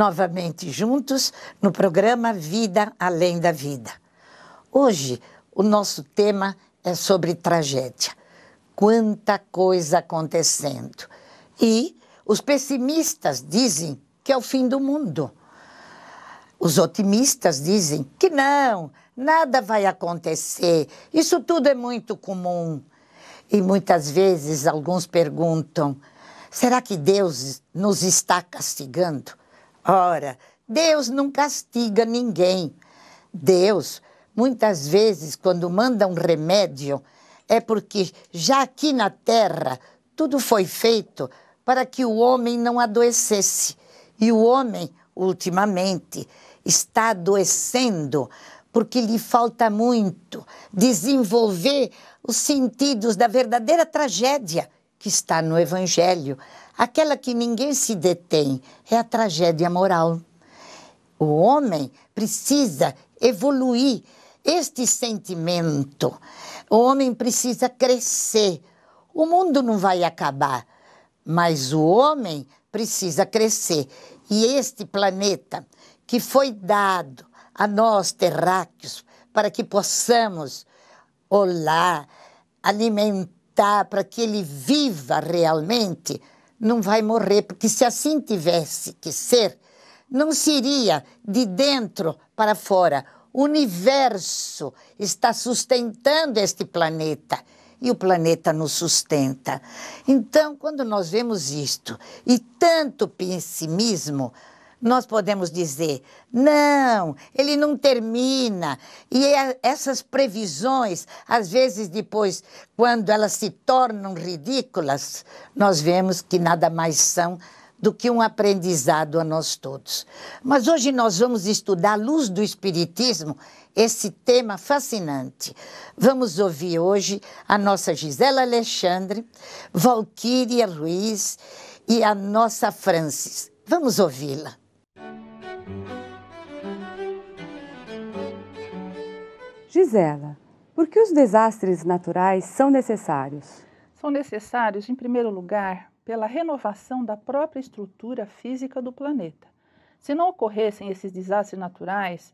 novamente juntos no programa Vida Além da Vida. Hoje, o nosso tema é sobre tragédia. Quanta coisa acontecendo. E os pessimistas dizem que é o fim do mundo. Os otimistas dizem que não, nada vai acontecer, isso tudo é muito comum. E muitas vezes alguns perguntam: será que Deus nos está castigando? Ora, Deus não castiga ninguém. Deus, muitas vezes, quando manda um remédio, é porque já aqui na terra tudo foi feito para que o homem não adoecesse. E o homem, ultimamente, está adoecendo porque lhe falta muito desenvolver os sentidos da verdadeira tragédia que está no Evangelho, Aquela que ninguém se detém é a tragédia moral. O homem precisa evoluir este sentimento. O homem precisa crescer. O mundo não vai acabar, mas o homem precisa crescer. E este planeta que foi dado a nós terráqueos para que possamos olhar, alimentar, para que ele viva realmente, não vai morrer, porque se assim tivesse que ser, não seria de dentro para fora. O universo está sustentando este planeta e o planeta nos sustenta. Então, quando nós vemos isto e tanto pessimismo, nós podemos dizer: não, ele não termina. E é, essas previsões, às vezes depois, quando elas se tornam ridículas, nós vemos que nada mais são do que um aprendizado a nós todos. Mas hoje nós vamos estudar à luz do Espiritismo esse tema fascinante. Vamos ouvir hoje a nossa Gisela Alexandre, Valquíria Ruiz e a nossa Francis. Vamos ouvi-la. Diz ela, por que os desastres naturais são necessários? São necessários, em primeiro lugar, pela renovação da própria estrutura física do planeta. Se não ocorressem esses desastres naturais,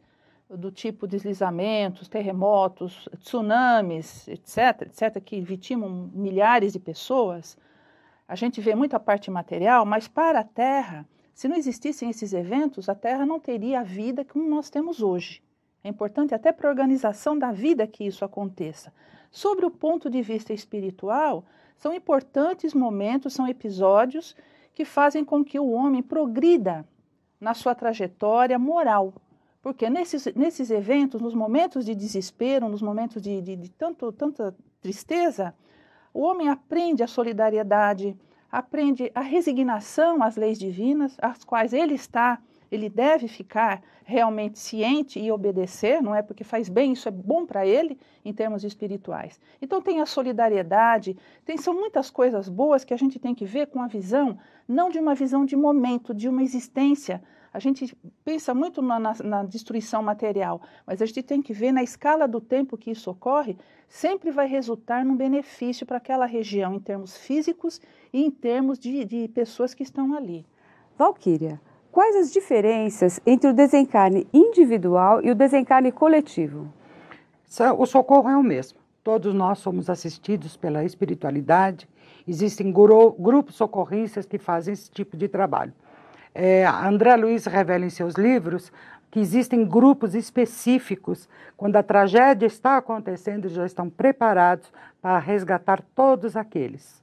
do tipo deslizamentos, terremotos, tsunamis, etc., etc., que vitimam milhares de pessoas, a gente vê muito a parte material, mas para a Terra, se não existissem esses eventos, a Terra não teria a vida como nós temos hoje. É importante até para a organização da vida que isso aconteça. Sobre o ponto de vista espiritual, são importantes momentos, são episódios que fazem com que o homem progrida na sua trajetória moral. Porque nesses, nesses eventos, nos momentos de desespero, nos momentos de, de, de tanto, tanta tristeza, o homem aprende a solidariedade, aprende a resignação às leis divinas, às quais ele está ele deve ficar realmente ciente e obedecer, não é? Porque faz bem, isso é bom para ele em termos espirituais. Então tem a solidariedade, tem são muitas coisas boas que a gente tem que ver com a visão, não de uma visão de momento, de uma existência. A gente pensa muito na, na, na destruição material, mas a gente tem que ver na escala do tempo que isso ocorre, sempre vai resultar num benefício para aquela região em termos físicos e em termos de, de pessoas que estão ali. Valquíria, Quais as diferenças entre o desencarne individual e o desencarne coletivo? O socorro é o mesmo. Todos nós somos assistidos pela espiritualidade. Existem grupos socorristas que fazem esse tipo de trabalho. É, André Luiz revela em seus livros que existem grupos específicos, quando a tragédia está acontecendo, já estão preparados para resgatar todos aqueles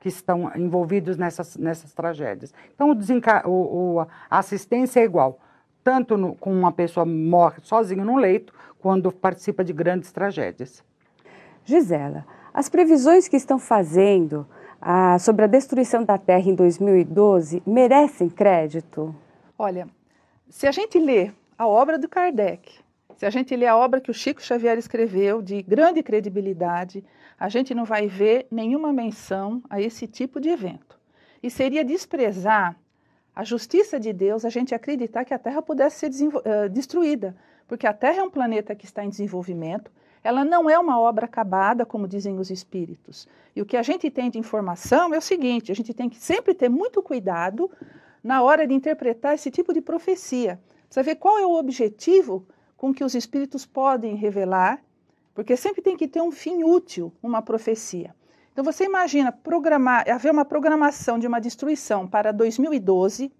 que estão envolvidos nessas, nessas tragédias. Então, o desenca... o, o a assistência é igual, tanto no, com uma pessoa morre sozinha no leito, quando participa de grandes tragédias. Gisela, as previsões que estão fazendo ah, sobre a destruição da Terra em 2012 merecem crédito? Olha, se a gente lê a obra do Kardec, se a gente lê a obra que o Chico Xavier escreveu, de grande credibilidade, a gente não vai ver nenhuma menção a esse tipo de evento. E seria desprezar a justiça de Deus a gente acreditar que a Terra pudesse ser uh, destruída, porque a Terra é um planeta que está em desenvolvimento, ela não é uma obra acabada, como dizem os espíritos. E o que a gente tem de informação é o seguinte: a gente tem que sempre ter muito cuidado na hora de interpretar esse tipo de profecia. Precisa ver qual é o objetivo com que os espíritos podem revelar, porque sempre tem que ter um fim útil, uma profecia. Então você imagina programar, haver uma programação de uma destruição para 2012,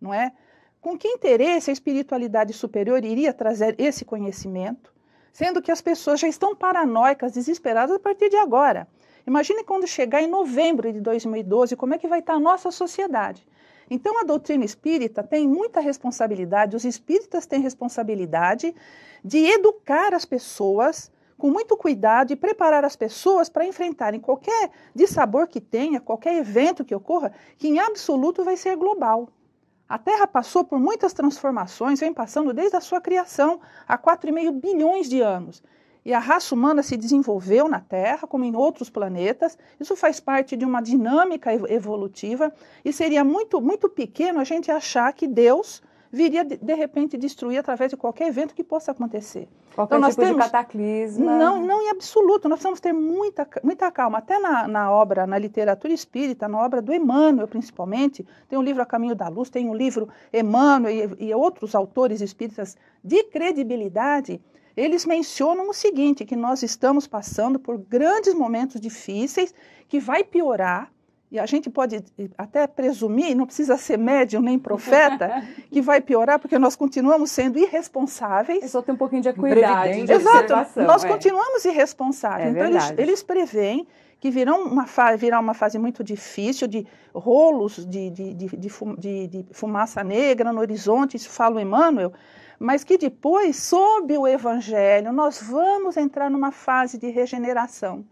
não é? Com que interesse a espiritualidade superior iria trazer esse conhecimento, sendo que as pessoas já estão paranoicas, desesperadas a partir de agora? Imagine quando chegar em novembro de 2012, como é que vai estar a nossa sociedade? Então, a doutrina espírita tem muita responsabilidade, os espíritas têm responsabilidade de educar as pessoas com muito cuidado e preparar as pessoas para enfrentarem qualquer dissabor que tenha, qualquer evento que ocorra, que em absoluto vai ser global. A Terra passou por muitas transformações, vem passando desde a sua criação há 4,5 bilhões de anos e a raça humana se desenvolveu na Terra, como em outros planetas. Isso faz parte de uma dinâmica evolutiva e seria muito, muito pequeno a gente achar que Deus viria de, repente destruir através de qualquer evento que possa acontecer. Qualquer então, nós tipo temos... de cataclisma. Não, não em absoluto. Nós precisamos ter muita, muita calma. Até na, na obra, na literatura espírita, na obra do Emmanuel, principalmente, tem o livro A Caminho da Luz, tem o livro Emmanuel e, e outros autores espíritas de credibilidade eles mencionam o seguinte, que nós estamos passando por grandes momentos difíceis, que vai piorar, e a gente pode eh, até presumir, não precisa ser médium nem profeta, que vai piorar, porque nós continuamos sendo irresponsáveis. É só tem um pouquinho de equidade, de Exato, nós é. continuamos irresponsáveis. É então, eles, eles preveem que virão uma virá uma fase muito difícil de rolos de, de, de, de, fumaça negra no horizonte, isso fala o Emmanuel, mas que depois, sob o Evangelho, nós vamos entrar numa fase de regeneração.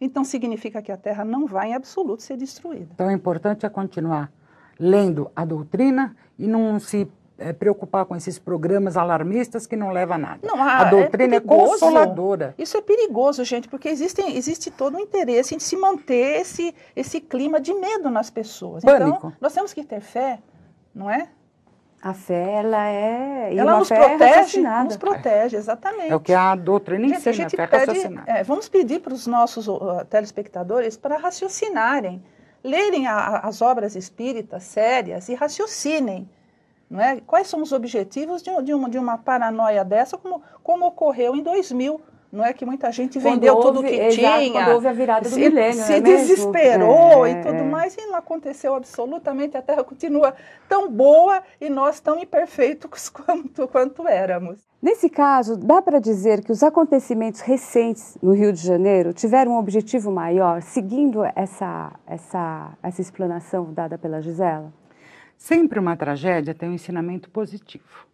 Então, significa que a Terra não vai, em absoluto, ser destruída. Então, o importante é continuar lendo a doutrina e não se é, preocupar com esses programas alarmistas que não levam a nada. Não, ah, a, a é doutrina é, é, consoladora. Isso é perigoso, gente, porque existe todo um interesse em se manter esse, esse clima de medo nas pessoas. Pânico. Então, nós temos que ter fé, não é? A fé, ela é. E ela nos protege, é nos protege, exatamente. É o que a doutrina ensina, a gente a fé pede, é, Vamos pedir para os nossos uh, telespectadores para raciocinarem, lerem a, as obras espíritas sérias e raciocinem. Não é? Quais são os objetivos de, de, uma, de uma paranoia dessa, como, como ocorreu em 2000, não é que muita gente quando vendeu houve, tudo que exato, tinha. Quando houve a virada do se, milênio, Se né, né, é desesperou é, e tudo é. mais, e não aconteceu absolutamente. A Terra continua tão boa e nós tão imperfeitos quanto, quanto éramos. Nesse caso, dá para dizer que os acontecimentos recentes no Rio de Janeiro tiveram um objetivo maior, seguindo essa, essa, essa explanação dada pela Gisela? Sempre uma tragédia tem um ensinamento positivo.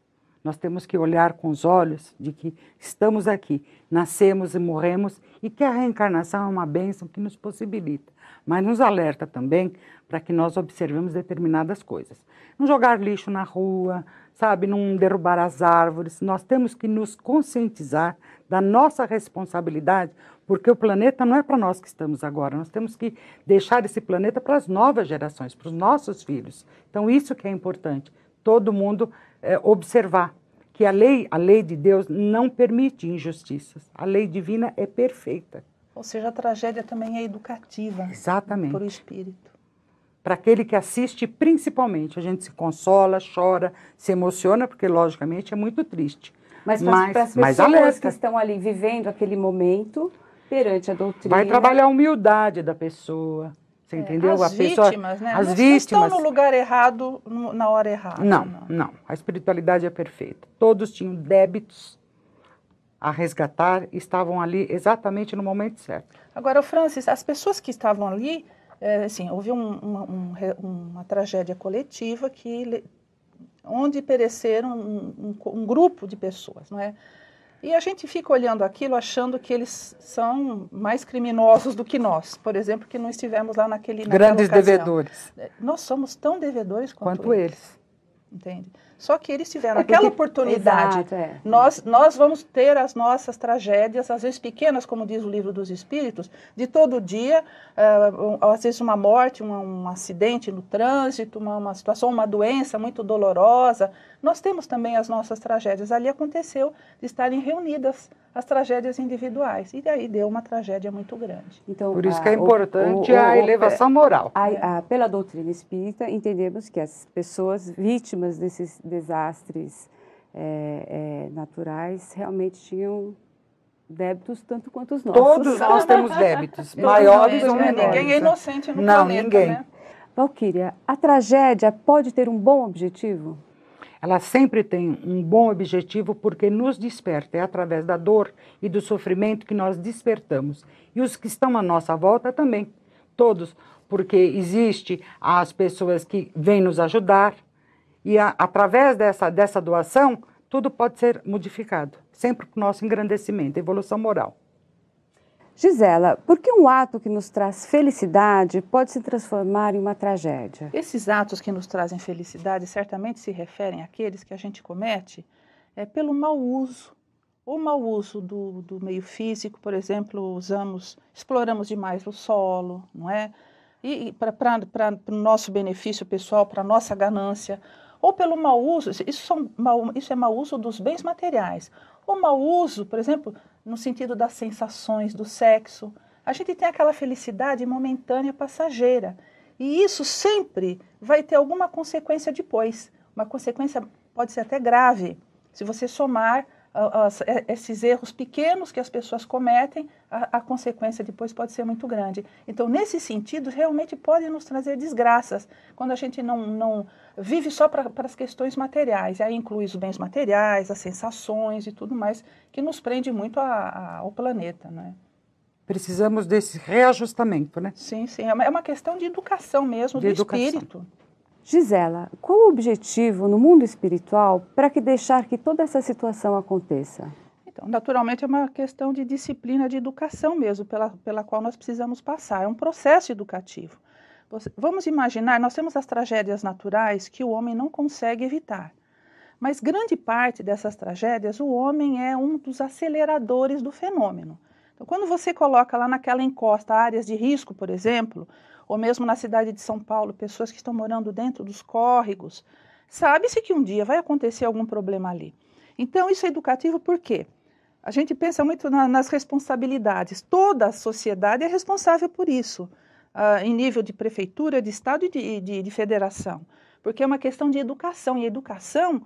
Nós temos que olhar com os olhos de que estamos aqui, nascemos e morremos, e que a reencarnação é uma bênção que nos possibilita, mas nos alerta também para que nós observemos determinadas coisas. Não jogar lixo na rua, sabe, não derrubar as árvores. Nós temos que nos conscientizar da nossa responsabilidade, porque o planeta não é para nós que estamos agora. Nós temos que deixar esse planeta para as novas gerações, para os nossos filhos. Então, isso que é importante. Todo mundo é, observar que a lei, a lei de Deus não permite injustiças. A lei divina é perfeita. Ou seja, a tragédia também é educativa. Exatamente. Para o espírito. Para aquele que assiste, principalmente, a gente se consola, chora, se emociona, porque logicamente é muito triste. Mas, para as pessoas que estão ali vivendo aquele momento perante a doutrina. Vai trabalhar a humildade da pessoa, você entendeu? As a pessoa, vítimas, né? As não vítimas. estão no lugar errado, no, na hora errada. Não, não, não. A espiritualidade é perfeita. Todos tinham débitos a resgatar e estavam ali exatamente no momento certo. Agora, Francis, as pessoas que estavam ali, é, assim, houve um, um, uma tragédia coletiva que onde pereceram um, um grupo de pessoas, não é? E a gente fica olhando aquilo achando que eles são mais criminosos do que nós, por exemplo, que não estivemos lá naquele Grandes devedores. Nós somos tão devedores quanto, quanto eles. eles. Entende? Só que eles tiveram é porque, aquela oportunidade. Exato, é. nós, nós vamos ter as nossas tragédias, às vezes pequenas, como diz o livro dos Espíritos, de todo dia, uh, às vezes uma morte, um, um acidente no trânsito, uma, uma, situação, uma doença muito dolorosa. Nós temos também as nossas tragédias. Ali aconteceu de estarem reunidas as tragédias individuais. E daí deu uma tragédia muito grande. Então, Por isso a, que é importante o, o, a elevação é, moral. A, a, pela doutrina espírita, entendemos que as pessoas vítimas desses desastres é, é, naturais realmente tinham débitos tanto quanto os nossos. Todos nós temos débitos, maiores ou menores. Ninguém é né? inocente no Não, planeta, ninguém. Né? Valquíria, a tragédia pode ter um bom objetivo? Ela sempre tem um bom objetivo porque nos desperta, é através da dor e do sofrimento que nós despertamos. E os que estão à nossa volta também, todos, porque existe as pessoas que vêm nos ajudar, e a, através dessa, dessa doação, tudo pode ser modificado, sempre para o nosso engrandecimento, evolução moral. Gisela, por que um ato que nos traz felicidade pode se transformar em uma tragédia? Esses atos que nos trazem felicidade certamente se referem àqueles que a gente comete é, pelo mau uso. Ou mau uso do, do meio físico, por exemplo, usamos, exploramos demais o solo, não é? E, e para o nosso benefício pessoal, para a nossa ganância, ou pelo mau uso, isso, são, isso é mau uso dos bens materiais, ou mau uso, por exemplo, no sentido das sensações do sexo. A gente tem aquela felicidade momentânea, passageira, e isso sempre vai ter alguma consequência depois. Uma consequência pode ser até grave, se você somar é, esses erros pequenos que as pessoas cometem, a, a, consequência depois pode ser muito grande. Então, nesse sentido, realmente pode nos trazer desgraças quando a gente não, não vive só para as questões materiais. E aí inclui os bens materiais, as sensações e tudo mais, que nos prende muito a, a, ao planeta. Né? Precisamos desse reajustamento, né? Sim, sim. É uma, é uma questão de educação mesmo, de do educação. espírito. Gisela, qual o objetivo no mundo espiritual para que deixar que toda essa situação aconteça? Então, naturalmente é uma questão de disciplina, de educação mesmo, pela, pela qual nós precisamos passar. É um processo educativo. vamos imaginar, nós temos as tragédias naturais que o homem não consegue evitar. Mas grande parte dessas tragédias, o homem é um dos aceleradores do fenômeno. Então, quando você coloca lá naquela encosta áreas de risco, por exemplo, ou mesmo na cidade de São Paulo, pessoas que estão morando dentro dos córregos, sabe-se que um dia vai acontecer algum problema ali. Então, isso é educativo por quê? A gente pensa muito na, nas responsabilidades. Toda a sociedade é responsável por isso, uh, em nível de prefeitura, de estado e de, de, de federação, porque é uma questão de educação. E educação,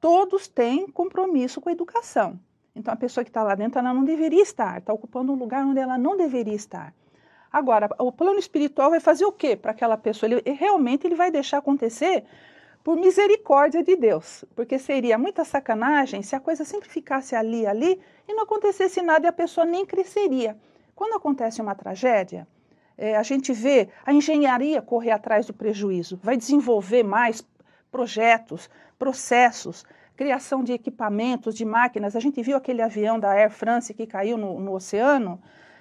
todos têm compromisso com a educação. Então, a pessoa que está lá dentro, ela não deveria estar, está ocupando um lugar onde ela não deveria estar. Agora, o plano espiritual vai fazer o quê para aquela pessoa? Ele realmente ele vai deixar acontecer por misericórdia de Deus, porque seria muita sacanagem se a coisa sempre ficasse ali, ali e não acontecesse nada e a pessoa nem cresceria. Quando acontece uma tragédia, é, a gente vê a engenharia correr atrás do prejuízo, vai desenvolver mais projetos, processos, criação de equipamentos, de máquinas. A gente viu aquele avião da Air France que caiu no, no oceano.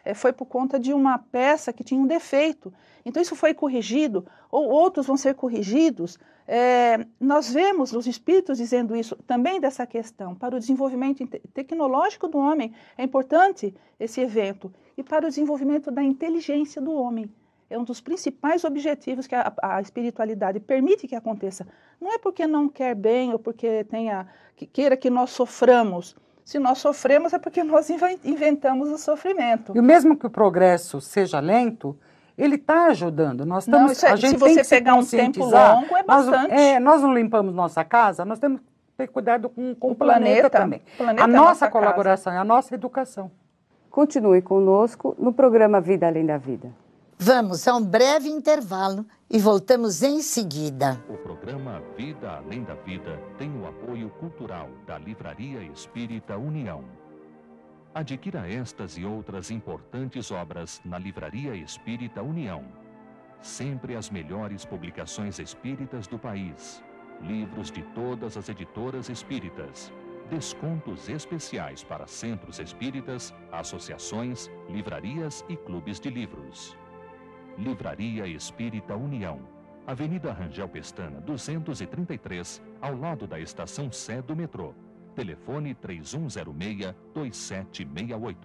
Eh, foi por conta de uma peça que tinha um defeito. Então, isso foi corrigido, ou outros vão ser corrigidos. É, nós vemos os espíritos dizendo isso também dessa questão. Para o desenvolvimento tecnológico do homem é importante esse evento, e para o desenvolvimento da inteligência do homem. É um dos principais objetivos que a, a espiritualidade permite que aconteça. Não é porque não quer bem ou porque tenha, que queira que nós soframos se nós sofremos é porque nós inventamos o sofrimento. E mesmo que o progresso seja lento, ele está ajudando. Nós estamos, não, é, a gente se você pegar se um tempo longo, é bastante. Nós, é, nós não limpamos nossa casa, nós temos que ter cuidado com, com o, o planeta, planeta, também. O planeta a é nossa, nossa colaboração, casa. É a nossa educação. Continue conosco no programa Vida Além da Vida. Vamos a um breve intervalo e voltamos em seguida. O programa Vida Além da Vida tem o apoio cultural da Livraria Espírita União. Adquira estas e outras importantes obras na Livraria Espírita União. Sempre as melhores publicações espíritas do país. Livros de todas as editoras espíritas descontos especiais para centros espíritas, associações, livrarias e clubes de livros. Livraria Espírita União, Avenida Rangel Pestana, 233, ao lado da estação Sé do metrô. Telefone 3106-2768.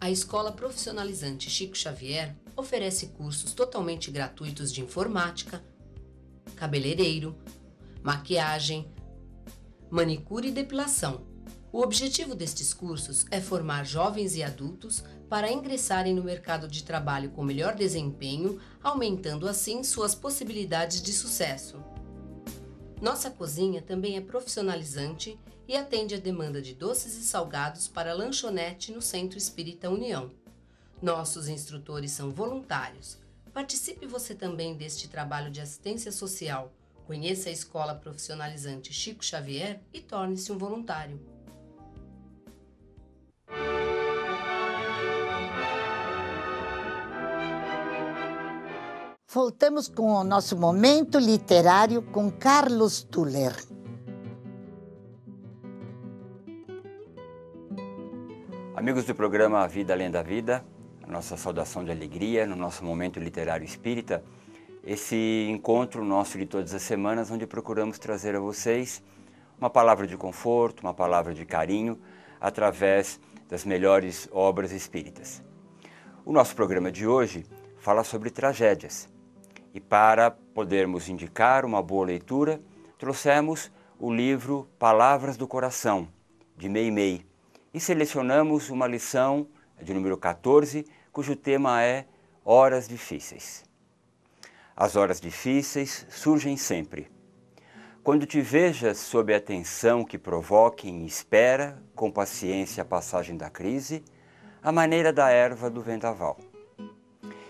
A Escola Profissionalizante Chico Xavier oferece cursos totalmente gratuitos de informática, cabeleireiro, maquiagem, manicure e depilação o objetivo destes cursos é formar jovens e adultos para ingressarem no mercado de trabalho com melhor desempenho, aumentando assim suas possibilidades de sucesso. Nossa cozinha também é profissionalizante e atende a demanda de doces e salgados para lanchonete no Centro Espírita União. Nossos instrutores são voluntários. Participe você também deste trabalho de assistência social. Conheça a Escola Profissionalizante Chico Xavier e torne-se um voluntário. Voltamos com o nosso momento literário com Carlos Tuller. Amigos do programa Vida Além da Vida, a nossa saudação de alegria no nosso momento literário espírita, esse encontro nosso de todas as semanas, onde procuramos trazer a vocês uma palavra de conforto, uma palavra de carinho, através de das melhores obras espíritas. O nosso programa de hoje fala sobre tragédias. E para podermos indicar uma boa leitura, trouxemos o livro Palavras do Coração, de Meimei, e selecionamos uma lição de número 14, cujo tema é Horas Difíceis. As horas difíceis surgem sempre. Quando te vejas sob a tensão que provoquem, espera, com paciência, a passagem da crise, a maneira da erva do vendaval.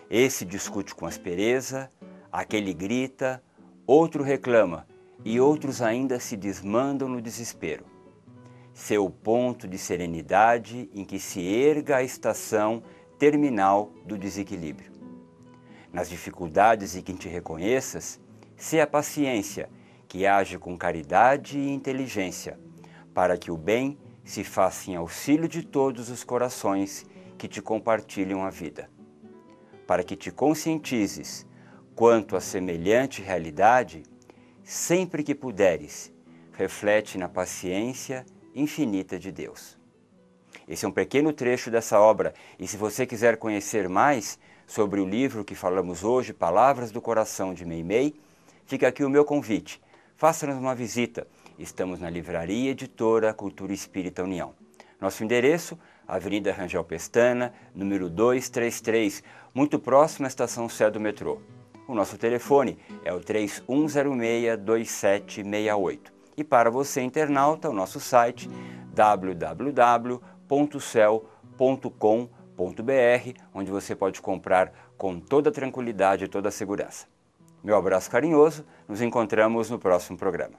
Esse discute com aspereza, aquele grita, outro reclama e outros ainda se desmandam no desespero. Seu ponto de serenidade em que se erga a estação terminal do desequilíbrio. Nas dificuldades em que te reconheças, se a paciência que age com caridade e inteligência, para que o bem se faça em auxílio de todos os corações que te compartilham a vida. Para que te conscientizes quanto a semelhante realidade, sempre que puderes, reflete na paciência infinita de Deus. Esse é um pequeno trecho dessa obra, e se você quiser conhecer mais sobre o livro que falamos hoje, Palavras do Coração de Meimei, fica aqui o meu convite faça-nos uma visita. Estamos na Livraria Editora Cultura Espírita União. Nosso endereço, Avenida Rangel Pestana, número 233, muito próximo à estação Sé do metrô. O nosso telefone é o 3106-2768. E para você, internauta, o nosso site www.cel.com.br, onde você pode comprar com toda tranquilidade e toda segurança. Meu abraço carinhoso, nos encontramos no próximo programa.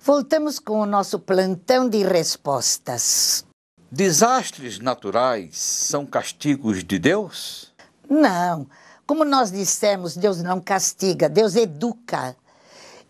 Voltamos com o nosso plantão de respostas. Desastres naturais são castigos de Deus? Não. Como nós dissemos, Deus não castiga, Deus educa.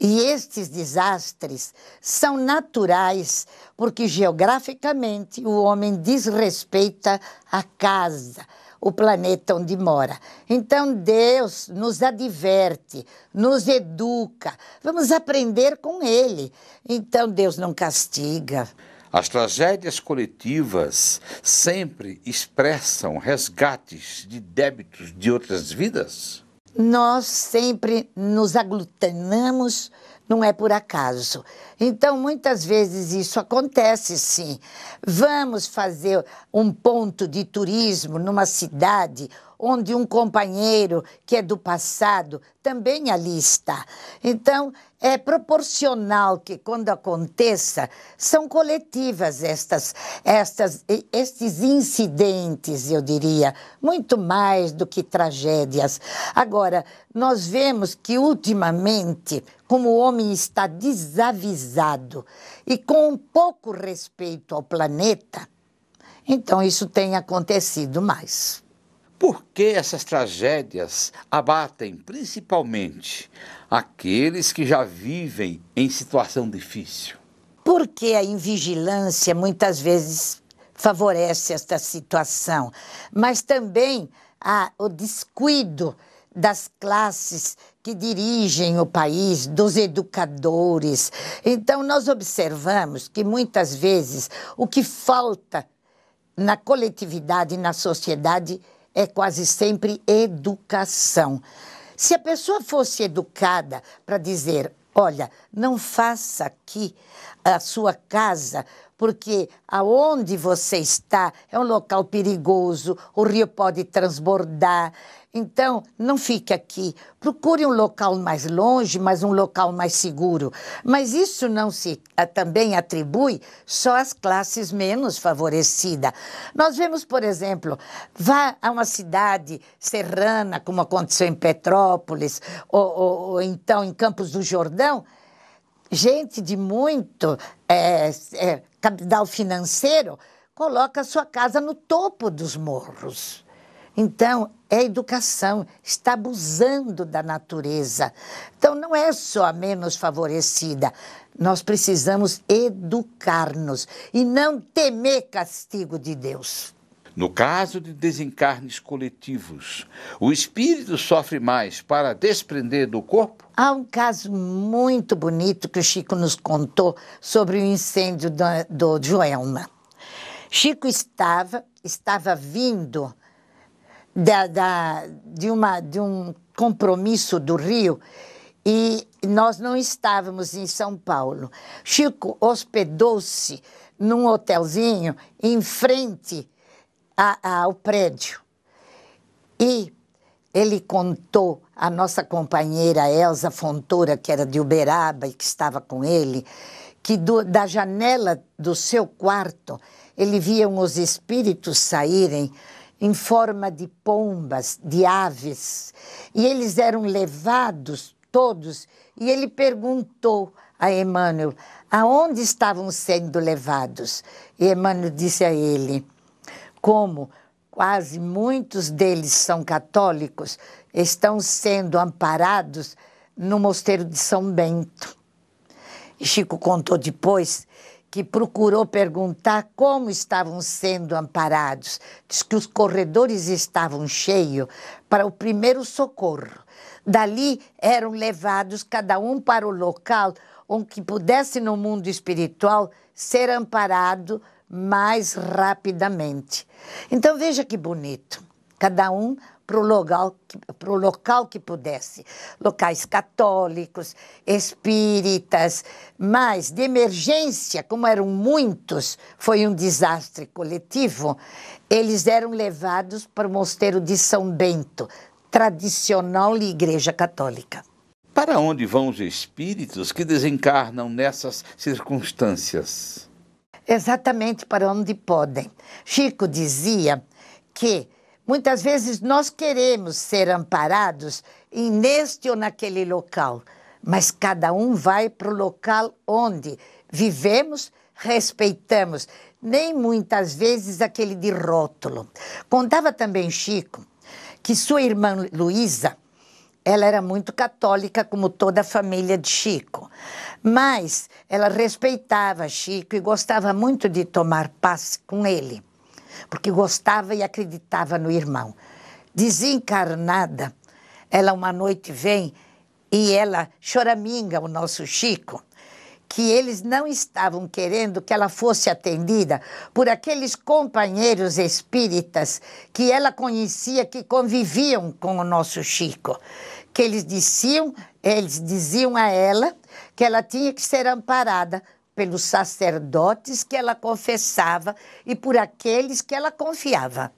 E estes desastres são naturais, porque geograficamente o homem desrespeita a casa, o planeta onde mora. Então Deus nos adverte, nos educa, vamos aprender com Ele. Então Deus não castiga. As tragédias coletivas sempre expressam resgates de débitos de outras vidas? Nós sempre nos aglutinamos não é por acaso. Então, muitas vezes isso acontece, sim. Vamos fazer um ponto de turismo numa cidade onde um companheiro que é do passado também ali está. Então, é proporcional que quando aconteça são coletivas estas, estas estes incidentes eu diria muito mais do que tragédias agora nós vemos que ultimamente como o homem está desavisado e com pouco respeito ao planeta então isso tem acontecido mais por que essas tragédias abatem principalmente aqueles que já vivem em situação difícil? Porque a invigilância muitas vezes favorece esta situação, mas também há o descuido das classes que dirigem o país, dos educadores. Então, nós observamos que muitas vezes o que falta na coletividade, na sociedade, é quase sempre educação. Se a pessoa fosse educada para dizer, olha, não faça aqui a sua casa porque aonde você está é um local perigoso, o rio pode transbordar. Então, não fique aqui. Procure um local mais longe, mas um local mais seguro. Mas isso não se a, ah, também atribui só às classes menos favorecidas. Nós vemos, por exemplo, vá a uma cidade serrana, como aconteceu em Petrópolis, ou, ou, ou então em Campos do Jordão, gente de muito é, é, capital financeiro, coloca a sua casa no topo dos morros. Então, é educação, está abusando da natureza. Então, não é só a menos favorecida. Nós precisamos educar-nos e não temer castigo de Deus. No caso de desencarnes coletivos, o espírito sofre mais para desprender do corpo Há um caso muito bonito que o Chico nos contou sobre o incêndio do, do Joelma. Chico estava, estava vindo da, da, de, uma, de um compromisso do Rio e nós não estávamos em São Paulo. Chico hospedou-se num hotelzinho em frente a, a, ao prédio. E ele contou à nossa companheira Elsa Fontoura, que era de Uberaba e que estava com ele, que do, da janela do seu quarto ele via os espíritos saírem em forma de pombas, de aves, e eles eram levados todos. E ele perguntou a Emmanuel aonde estavam sendo levados. E Emmanuel disse a ele: Como? quase muitos deles são católicos, estão sendo amparados no Mosteiro de São Bento. E Chico contou depois que procurou perguntar como estavam sendo amparados. Diz que os corredores estavam cheios para o primeiro socorro. Dali eram levados cada um para o local onde pudesse no mundo espiritual ser amparado mais rapidamente. Então veja que bonito. Cada um para o local, pro local que pudesse. Locais católicos, espíritas, mas de emergência, como eram muitos, foi um desastre coletivo, eles eram levados para o Mosteiro de São Bento, tradicional Igreja Católica. Para onde vão os espíritos que desencarnam nessas circunstâncias? exatamente para onde podem. Chico dizia que muitas vezes nós queremos ser amparados neste ou naquele local, mas cada um vai para o local onde vivemos, respeitamos, nem muitas vezes aquele de rótulo. Contava também Chico que sua irmã Luísa ela era muito católica, como toda a família de Chico. Mas ela respeitava Chico e gostava muito de tomar passe com ele, porque gostava e acreditava no irmão. Desencarnada, ela uma noite vem e ela choraminga o nosso Chico que eles não estavam querendo que ela fosse atendida por aqueles companheiros espíritas que ela conhecia que conviviam com o nosso Chico que eles diziam, eles diziam a ela que ela tinha que ser amparada pelos sacerdotes que ela confessava e por aqueles que ela confiava.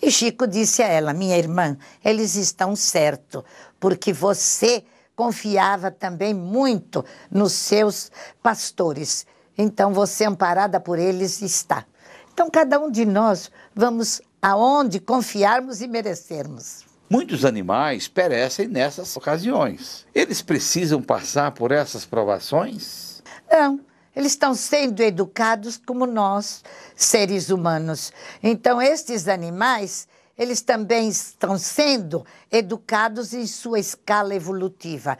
E Chico disse a ela: Minha irmã, eles estão certo, porque você confiava também muito nos seus pastores. Então você amparada por eles está. Então cada um de nós vamos aonde confiarmos e merecermos. Muitos animais perecem nessas ocasiões. Eles precisam passar por essas provações? Não. Eles estão sendo educados como nós, seres humanos. Então, estes animais, eles também estão sendo educados em sua escala evolutiva.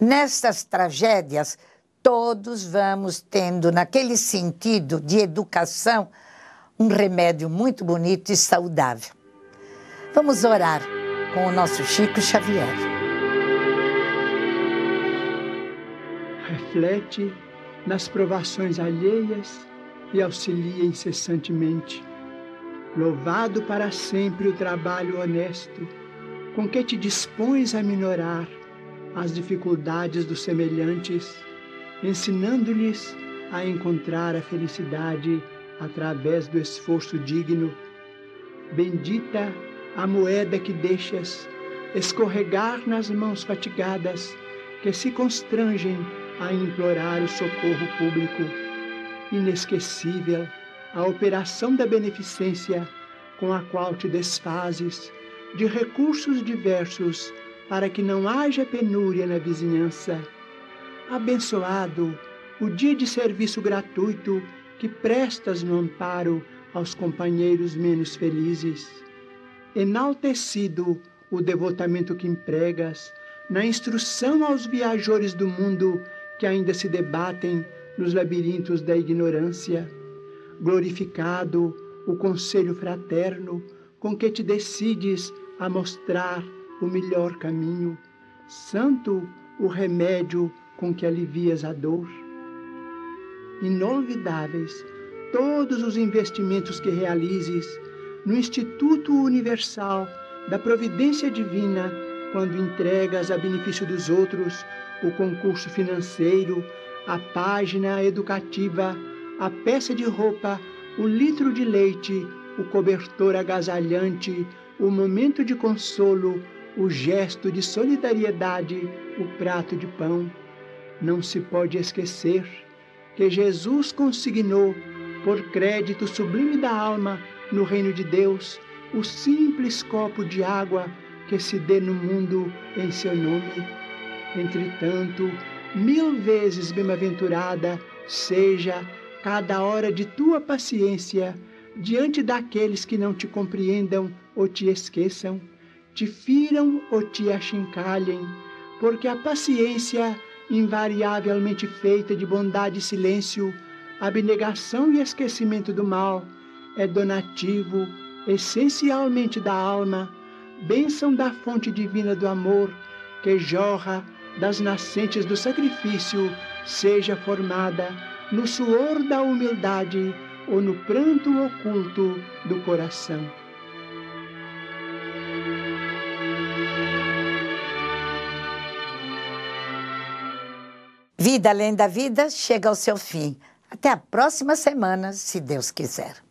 Nessas tragédias, todos vamos tendo, naquele sentido de educação, um remédio muito bonito e saudável. Vamos orar com o nosso Chico Xavier. Reflete nas provações alheias e auxilia incessantemente. Louvado para sempre o trabalho honesto com que te dispões a minorar as dificuldades dos semelhantes, ensinando-lhes a encontrar a felicidade através do esforço digno. Bendita a moeda que deixas escorregar nas mãos fatigadas que se constrangem a implorar o socorro público. Inesquecível a operação da beneficência com a qual te desfazes de recursos diversos para que não haja penúria na vizinhança. Abençoado o dia de serviço gratuito que prestas no amparo aos companheiros menos felizes enaltecido o devotamento que empregas na instrução aos viajores do mundo que ainda se debatem nos labirintos da ignorância. Glorificado o conselho fraterno com que te decides a mostrar o melhor caminho. Santo o remédio com que alivias a dor. Inolvidáveis todos os investimentos que realizes no Instituto Universal da Providência Divina quando entregas a benefício dos outros o concurso financeiro, a página educativa, a peça de roupa, o litro de leite, o cobertor agasalhante, o momento de consolo, o gesto de solidariedade, o prato de pão. Não se pode esquecer que Jesus consignou, por crédito sublime da alma, no reino de Deus o simples copo de água que se dê no mundo em seu nome. Entretanto, mil vezes bem-aventurada seja cada hora de tua paciência diante daqueles que não te compreendam ou te esqueçam, te firam ou te achincalhem, porque a paciência, invariavelmente feita de bondade e silêncio, abnegação e esquecimento do mal, é donativo essencialmente da alma, bênção da fonte divina do amor que jorra das nascentes do sacrifício, seja formada no suor da humildade ou no pranto oculto do coração. Vida além da vida chega ao seu fim. Até a próxima semana, se Deus quiser.